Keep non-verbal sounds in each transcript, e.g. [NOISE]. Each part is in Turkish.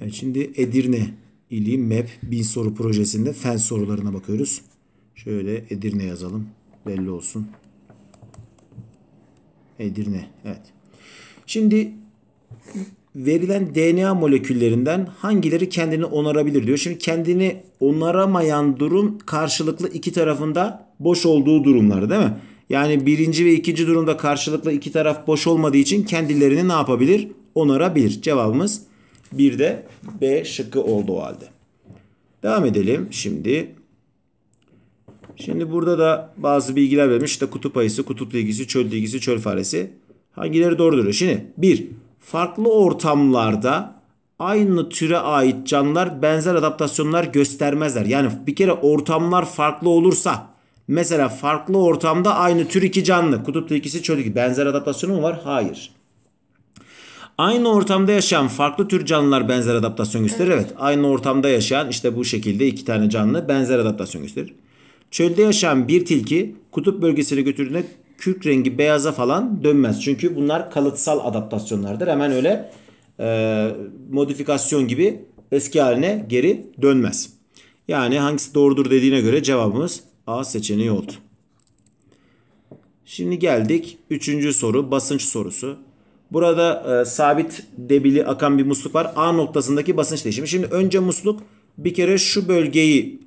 Evet, şimdi Edirne ili MEP bin soru projesinde fen sorularına bakıyoruz. Şöyle Edirne yazalım. Belli olsun. Edirne. Evet. Şimdi verilen DNA moleküllerinden hangileri kendini onarabilir diyor. Şimdi kendini onaramayan durum karşılıklı iki tarafında boş olduğu durumlar değil mi? Yani birinci ve ikinci durumda karşılıklı iki taraf boş olmadığı için kendilerini ne yapabilir? Onarabilir. Cevabımız bir de B şıkkı oldu o halde. Devam edelim şimdi. Şimdi burada da bazı bilgiler vermiş. İşte kutup ayısı, kutup bilgisi, çöl bilgisi, çöl faresi. Hangileri doğrudur? Şimdi bir, farklı ortamlarda aynı türe ait canlılar benzer adaptasyonlar göstermezler. Yani bir kere ortamlar farklı olursa mesela farklı ortamda aynı tür iki canlı. Kutup tilkisi, çöl tilkisi benzer adaptasyonu mu var? Hayır. Aynı ortamda yaşayan farklı tür canlılar benzer adaptasyon gösterir. Evet. evet aynı ortamda yaşayan işte bu şekilde iki tane canlı benzer adaptasyon gösterir. Çölde yaşayan bir tilki kutup bölgesine götürdüğünde kürk rengi beyaza falan dönmez. Çünkü bunlar kalıtsal adaptasyonlardır. Hemen öyle e, modifikasyon gibi eski haline geri dönmez. Yani hangisi doğrudur dediğine göre cevabımız A seçeneği oldu. Şimdi geldik 3. soru basınç sorusu. Burada e, sabit debili akan bir musluk var. A noktasındaki basınç değişimi. Şimdi önce musluk bir kere şu bölgeyi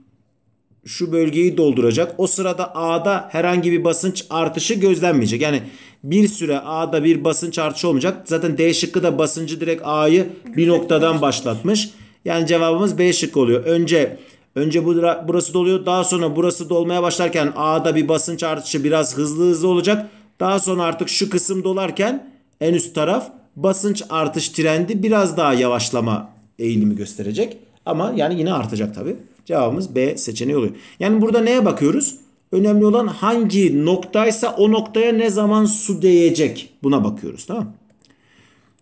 şu bölgeyi dolduracak. O sırada A'da herhangi bir basınç artışı gözlenmeyecek. Yani bir süre A'da bir basınç artışı olmayacak. Zaten D şıkkı da basıncı direkt A'yı bir noktadan başlatmış. Yani cevabımız B şıkkı oluyor. Önce önce burası doluyor. Daha sonra burası dolmaya başlarken A'da bir basınç artışı biraz hızlı hızlı olacak. Daha sonra artık şu kısım dolarken en üst taraf basınç artış trendi biraz daha yavaşlama eğilimi gösterecek. Ama yani yine artacak tabi. Cevabımız B seçeneği oluyor. Yani burada neye bakıyoruz? Önemli olan hangi noktaysa o noktaya ne zaman su değecek buna bakıyoruz tamam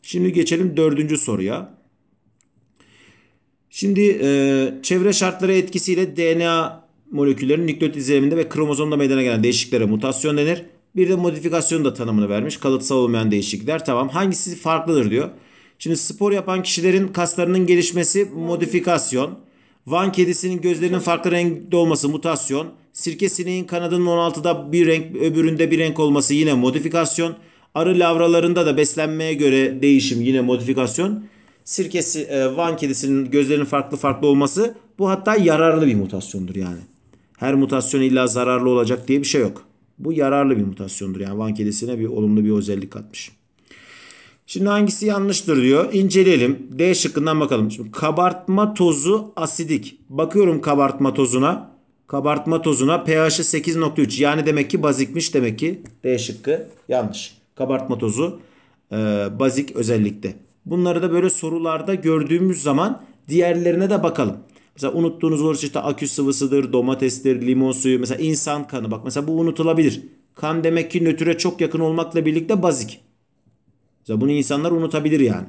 Şimdi geçelim dördüncü soruya. Şimdi e, çevre şartları etkisiyle DNA moleküllerinin nükleotit izleniminde ve kromozomda meydana gelen değişikliklere mutasyon denir. Bir de modifikasyon da tanımını vermiş. Kalıtsal olmayan değişiklikler. Tamam hangisi farklıdır diyor. Şimdi spor yapan kişilerin kaslarının gelişmesi modifikasyon. Van kedisinin gözlerinin farklı renkte olması mutasyon. Sirke sineğin kanadının 16'da bir renk öbüründe bir renk olması yine modifikasyon. Arı lavralarında da beslenmeye göre değişim yine modifikasyon. Sirkesi e, Van kedisinin gözlerinin farklı farklı olması bu hatta yararlı bir mutasyondur yani. Her mutasyon illa zararlı olacak diye bir şey yok. Bu yararlı bir mutasyondur. Yani Van kedisine bir olumlu bir özellik katmış. Şimdi hangisi yanlıştır diyor. İnceleyelim. D şıkkından bakalım. Şimdi kabartma tozu asidik. Bakıyorum kabartma tozuna. Kabartma tozuna pH'i 8.3. Yani demek ki bazikmiş demek ki D şıkkı yanlış. Kabartma tozu e, bazik özellikte. Bunları da böyle sorularda gördüğümüz zaman diğerlerine de bakalım. Mesela unuttuğunuz olursa işte akü sıvısıdır, domatestir, limon suyu. Mesela insan kanı bak mesela bu unutulabilir. Kan demek ki nötre çok yakın olmakla birlikte bazik. Mesela bunu insanlar unutabilir yani.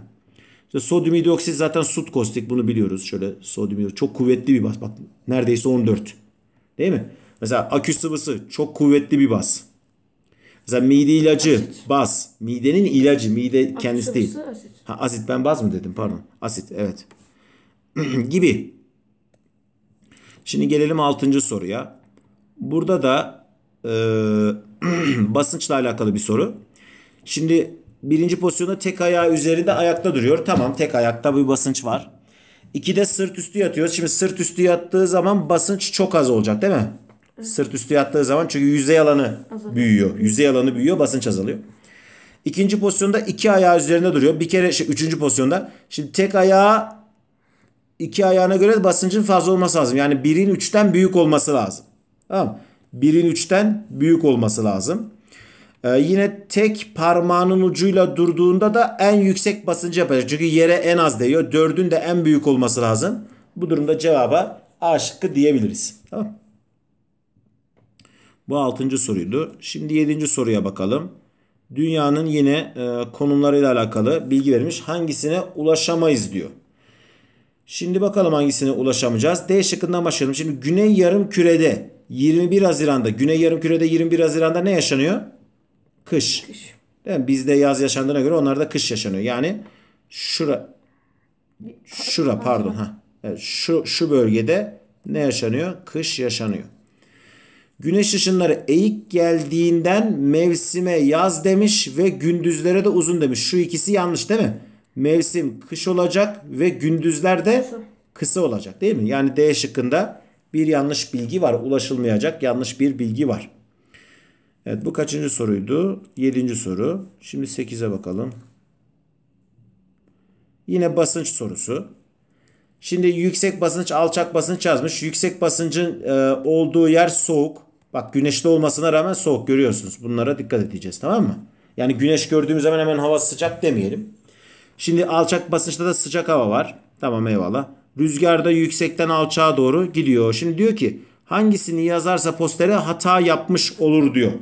İşte sodyum hidroksit zaten sut kostik bunu biliyoruz. Şöyle sodyum hidroksit çok kuvvetli bir bas. Bak neredeyse 14. Değil mi? Mesela akü sıvısı çok kuvvetli bir bas. Mesela mide ilacı asit. baz. Midenin ilacı mide akü kendisi değil. Asit. Ha asit ben baz mı dedim pardon. Asit evet. [CLEARS THROAT] gibi Şimdi gelelim 6. soruya. Burada da e, [CLEARS THROAT] basınçla alakalı bir soru. Şimdi birinci pozisyonda tek ayağı üzerinde ayakta duruyor. Tamam tek ayakta bir basınç var. İkide sırt üstü yatıyor. Şimdi sırt üstü yattığı zaman basınç çok az olacak değil mi? Evet. Sırt üstü yattığı zaman çünkü yüzey alanı azalıyor. büyüyor. Yüzey alanı büyüyor basınç azalıyor. İkinci pozisyonda iki ayağı üzerinde duruyor. Bir kere şey, üçüncü pozisyonda. Şimdi tek ayağı iki ayağına göre basıncın fazla olması lazım. Yani birin üçten büyük olması lazım. Tamam Birin üçten büyük olması lazım. Ee, yine tek parmağının ucuyla durduğunda da en yüksek basıncı yapacak. Çünkü yere en az değiyor. Dördün de en büyük olması lazım. Bu durumda cevaba A şıkkı diyebiliriz. Tamam Bu altıncı soruydu. Şimdi yedinci soruya bakalım. Dünyanın yine e, konumlarıyla alakalı bilgi verilmiş. Hangisine ulaşamayız diyor. Şimdi bakalım hangisine ulaşamayacağız. D şıkkından başlayalım. Şimdi Güney yarım kürede 21 Haziran'da Güney yarım kürede 21 Haziran'da ne yaşanıyor? Kış. Kış. Değil mi? Bizde yaz yaşandığına göre onlarda kış yaşanıyor. Yani şura şura pardon ha. Evet, şu şu bölgede ne yaşanıyor? Kış yaşanıyor. Güneş ışınları eğik geldiğinden mevsime yaz demiş ve gündüzlere de uzun demiş. Şu ikisi yanlış değil mi? mevsim kış olacak ve gündüzler de kısa olacak değil mi? Yani D şıkkında bir yanlış bilgi var. Ulaşılmayacak yanlış bir bilgi var. Evet bu kaçıncı soruydu? Yedinci soru. Şimdi sekize bakalım. Yine basınç sorusu. Şimdi yüksek basınç, alçak basınç yazmış. Yüksek basıncın e, olduğu yer soğuk. Bak güneşli olmasına rağmen soğuk görüyorsunuz. Bunlara dikkat edeceğiz tamam mı? Yani güneş gördüğümüz zaman hemen hava sıcak demeyelim. Şimdi alçak basınçta da sıcak hava var. Tamam eyvallah. Rüzgarda yüksekten alçağa doğru gidiyor. Şimdi diyor ki hangisini yazarsa postere hata yapmış olur diyor.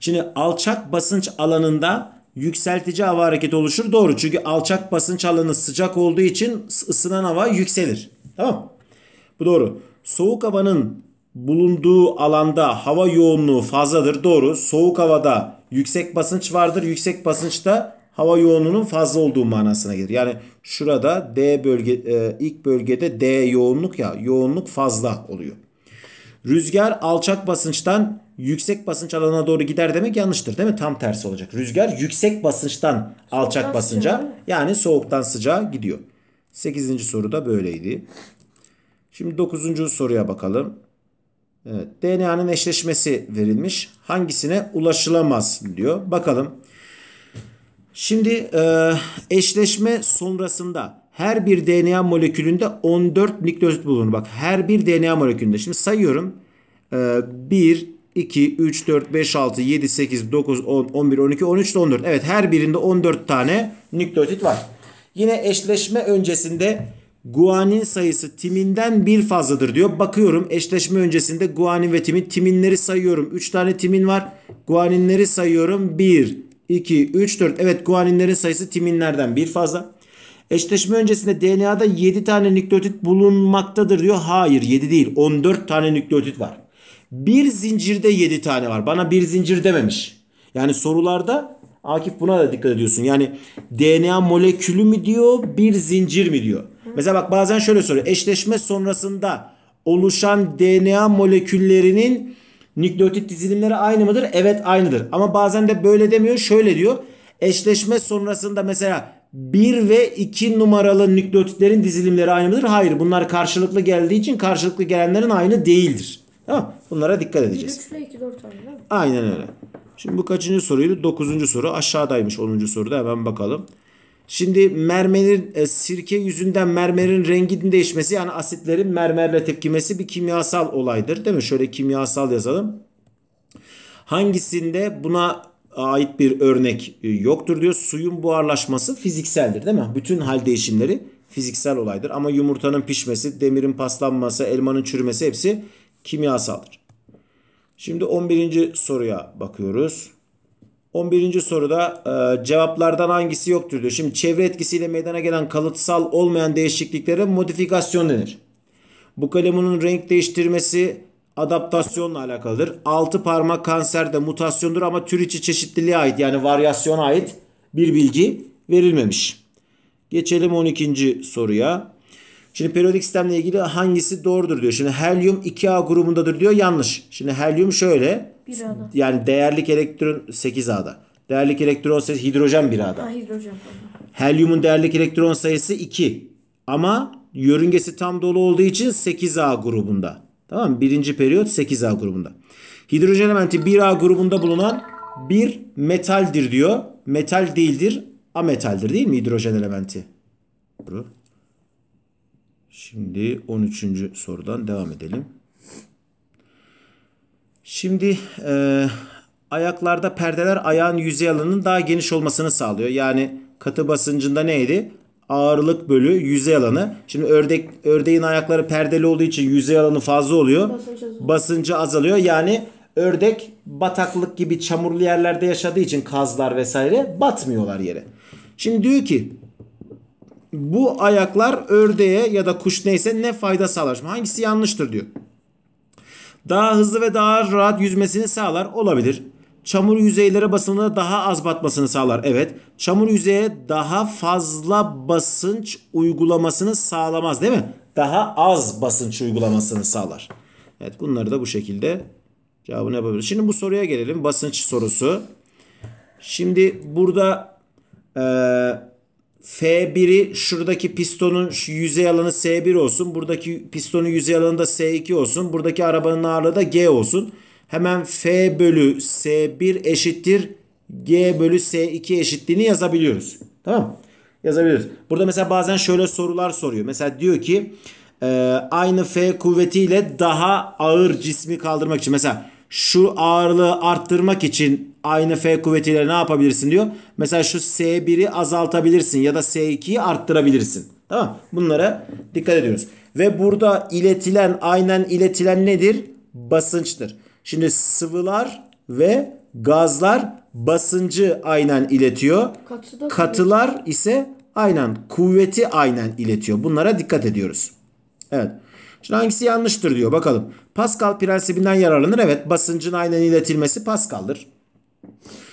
Şimdi alçak basınç alanında yükseltici hava hareketi oluşur. Doğru çünkü alçak basınç alanı sıcak olduğu için ısınan hava yükselir. Tamam Bu doğru. Soğuk havanın bulunduğu alanda hava yoğunluğu fazladır. Doğru. Soğuk havada yüksek basınç vardır. Yüksek basınçta hava yoğunluğunun fazla olduğu manasına gelir. Yani şurada D bölge e, ilk bölgede D yoğunluk ya yoğunluk fazla oluyor. Rüzgar alçak basınçtan yüksek basınç alanına doğru gider demek yanlıştır değil mi? Tam tersi olacak. Rüzgar yüksek basınçtan alçak Soğuktan basınca sıcağı. yani soğuktan sıcağa gidiyor. 8. soru da böyleydi. Şimdi 9. soruya bakalım. Evet, DNA'nın eşleşmesi verilmiş. Hangisine ulaşılamaz diyor. Bakalım. Şimdi e, eşleşme sonrasında her bir DNA molekülünde 14 nükleozit bulunur. Bak her bir DNA molekülünde. Şimdi sayıyorum. E, 1, 2, 3, 4, 5, 6, 7, 8, 9, 10, 11, 12, 13 14. Evet her birinde 14 tane nükleotit var. Yine eşleşme öncesinde guanin sayısı timinden bir fazladır diyor. Bakıyorum eşleşme öncesinde guanin ve timin. Timinleri sayıyorum. 3 tane timin var. Guaninleri sayıyorum 1, 2, 3, 4. Evet guaninlerin sayısı timinlerden bir fazla. Eşleşme öncesinde DNA'da 7 tane nükleotit bulunmaktadır diyor. Hayır 7 değil 14 tane nükleotit var. Bir zincirde 7 tane var. Bana bir zincir dememiş. Yani sorularda Akif buna da dikkat ediyorsun. Yani DNA molekülü mü diyor bir zincir mi diyor. Mesela bak bazen şöyle soruyor. Eşleşme sonrasında oluşan DNA moleküllerinin Nükleotit dizilimleri aynı mıdır? Evet aynıdır. Ama bazen de böyle demiyor. Şöyle diyor. Eşleşme sonrasında mesela 1 ve 2 numaralı nükleotitlerin dizilimleri aynı mıdır? Hayır. Bunlar karşılıklı geldiği için karşılıklı gelenlerin aynı değildir. Tamam Bunlara dikkat edeceğiz. 3 ile 2 4 aynı değil mi? Aynen öyle. Şimdi bu kaçıncı soruydu? 9. soru. Aşağıdaymış 10. soruda. Hemen bakalım. Şimdi mermerin e, sirke yüzünden mermerin renginin değişmesi yani asitlerin mermerle tepkimesi bir kimyasal olaydır değil mi? Şöyle kimyasal yazalım. Hangisinde buna ait bir örnek e, yoktur diyor. Suyun buharlaşması fizikseldir değil mi? Bütün hal değişimleri fiziksel olaydır. Ama yumurtanın pişmesi, demirin paslanması, elmanın çürümesi hepsi kimyasaldır. Şimdi 11. soruya bakıyoruz. 11. soruda e, cevaplardan hangisi yoktur diyor. Şimdi çevre etkisiyle meydana gelen kalıtsal olmayan değişikliklere modifikasyon denir. Bu kalemunun renk değiştirmesi adaptasyonla alakalıdır. Altı parmak kanserde mutasyondur ama tür içi çeşitliliğe ait yani varyasyona ait bir bilgi verilmemiş. Geçelim 12. soruya. Şimdi periyodik sistemle ilgili hangisi doğrudur diyor. Şimdi helyum 2A grubundadır diyor yanlış. Şimdi helyum şöyle bir A'da. Yani değerlik elektron 8A'da. Değerlik elektron sayısı hidrojen bir ada Ha, hidrojen. Helyumun değerlik elektron sayısı 2. Ama yörüngesi tam dolu olduğu için 8A grubunda. Tamam mı? Birinci periyot 8A grubunda. Hidrojen elementi 1A grubunda bulunan bir metaldir diyor. Metal değildir, metaldir değil mi hidrojen elementi? Şimdi 13. sorudan devam edelim. Şimdi e, ayaklarda perdeler ayağın yüzey alanının daha geniş olmasını sağlıyor. Yani katı basıncında neydi? Ağırlık bölü yüzey alanı. Şimdi ördek ördeğin ayakları perdeli olduğu için yüzey alanı fazla oluyor. Basıncı azalıyor. Yani ördek bataklık gibi çamurlu yerlerde yaşadığı için kazlar vesaire batmıyorlar yere. Şimdi diyor ki bu ayaklar ördeğe ya da kuş neyse ne fayda sağlar. Hangisi yanlıştır diyor. Daha hızlı ve daha rahat yüzmesini sağlar olabilir. Çamur yüzeylere basımında daha az batmasını sağlar. Evet. Çamur yüzeye daha fazla basınç uygulamasını sağlamaz değil mi? Daha az basınç uygulamasını sağlar. Evet bunları da bu şekilde cevabını yapabiliriz. Şimdi bu soruya gelelim. Basınç sorusu. Şimdi burada eee F1'i şuradaki pistonun şu yüzey alanı S1 olsun. Buradaki pistonun yüzey alanı da S2 olsun. Buradaki arabanın ağırlığı da G olsun. Hemen F bölü S1 eşittir G bölü S2 eşitliğini yazabiliyoruz. Tamam mı? Yazabiliyoruz. Burada mesela bazen şöyle sorular soruyor. Mesela diyor ki e, aynı F kuvvetiyle daha ağır cismi kaldırmak için. Mesela şu ağırlığı arttırmak için aynı F kuvvetiyle ne yapabilirsin diyor. Mesela şu S1'i azaltabilirsin ya da S2'yi arttırabilirsin. Tamam Bunlara dikkat ediyoruz. Ve burada iletilen aynen iletilen nedir? Basınçtır. Şimdi sıvılar ve gazlar basıncı aynen iletiyor. Katılar ise aynen kuvveti aynen iletiyor. Bunlara dikkat ediyoruz. Evet. Şimdi hangisi yanlıştır diyor bakalım. Pascal prensibinden yararlanır. Evet basıncın aynen iletilmesi Pascal'dır.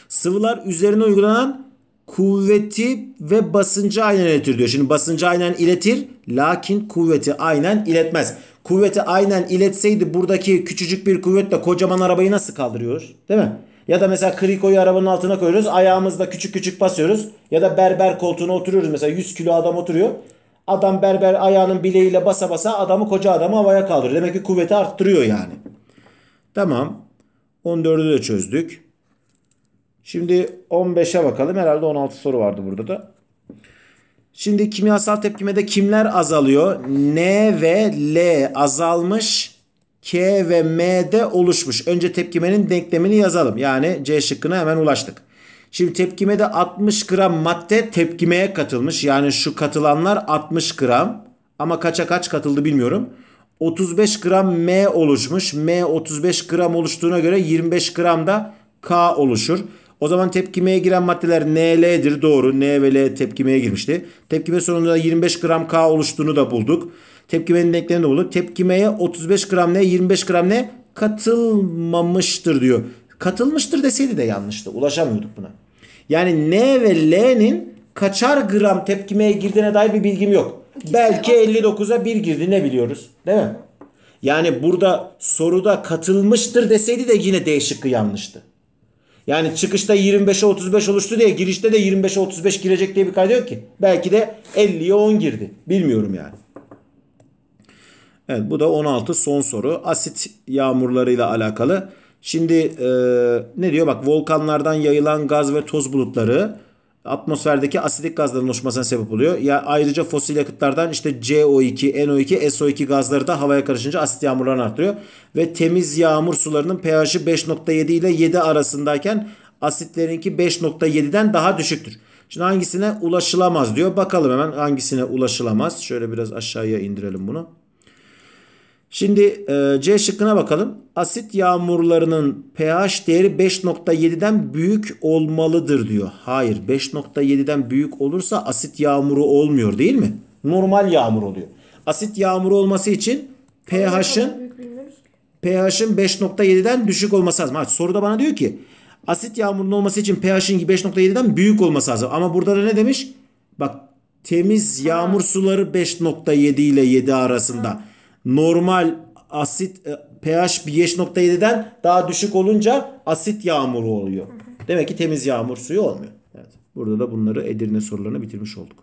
Sıvılar üzerine uygulanan kuvveti ve basıncı aynen iletir diyor. Şimdi basıncı aynen iletir lakin kuvveti aynen iletmez. Kuvveti aynen iletseydi buradaki küçücük bir kuvvetle kocaman arabayı nasıl kaldırıyor, değil mi? Ya da mesela krikoyu arabanın altına koyuyoruz ayağımızla küçük küçük basıyoruz ya da berber koltuğuna oturuyoruz mesela 100 kilo adam oturuyor Adam berber ayağının bileğiyle basa basa adamı koca adamı havaya kaldırır. Demek ki kuvveti arttırıyor yani. Tamam. 14'ü de çözdük. Şimdi 15'e bakalım. Herhalde 16 soru vardı burada da. Şimdi kimyasal tepkimede kimler azalıyor? N ve L azalmış. K ve M de oluşmuş. Önce tepkimenin denklemini yazalım. Yani C şıkkına hemen ulaştık. Şimdi tepkime de 60 gram madde tepkimeye katılmış. Yani şu katılanlar 60 gram ama kaça kaç katıldı bilmiyorum. 35 gram M oluşmuş. M 35 gram oluştuğuna göre 25 gram da K oluşur. O zaman tepkimeye giren maddeler NL'dir doğru. N ve L tepkimeye girmişti. Tepkime sonunda 25 gram K oluştuğunu da bulduk. Tepkimenin denklemini de bulduk. Tepkimeye 35 gram ne 25 gram ne katılmamıştır diyor. Katılmıştır deseydi de yanlıştı. Ulaşamıyorduk buna. Yani N ve L'nin kaçar gram tepkimeye girdiğine dair bir bilgim yok. Belki 59'a 1 girdi ne biliyoruz değil mi? Yani burada soruda katılmıştır deseydi de yine D şıkkı yanlıştı. Yani çıkışta 25'e 35 oluştu diye girişte de 25'e 35 girecek diye bir kaydı yok ki. Belki de 50'ye 10 girdi. Bilmiyorum yani. Evet bu da 16 son soru. Asit yağmurlarıyla alakalı. Şimdi e, ne diyor? Bak volkanlardan yayılan gaz ve toz bulutları atmosferdeki asidik gazların oluşmasına sebep oluyor. Ya ayrıca fosil yakıtlardan işte CO2, NO2, SO2 gazları da havaya karışınca asit yağmurlarını arttırıyor. ve temiz yağmur sularının pH'i 5.7 ile 7 arasındayken asitlerinki 5.7'den daha düşüktür. Şimdi hangisine ulaşılamaz diyor. Bakalım hemen hangisine ulaşılamaz. Şöyle biraz aşağıya indirelim bunu. Şimdi e, C şıkkına bakalım. Asit yağmurlarının pH değeri 5.7'den büyük olmalıdır diyor. Hayır 5.7'den büyük olursa asit yağmuru olmuyor değil mi? Normal yağmur oluyor. Asit yağmuru olması için pH'ın pH'ın 5.7'den düşük olması lazım. Ha, soruda bana diyor ki asit yağmurunun olması için pH'ın 5.7'den büyük olması lazım. Ama burada da ne demiş? Bak temiz yağmur suları 5.7 ile 7 arasında. Ha normal asit e, pH 5.7'den daha düşük olunca asit yağmuru oluyor. Demek ki temiz yağmur suyu olmuyor. Evet. Burada da bunları Edirne sorularını bitirmiş olduk.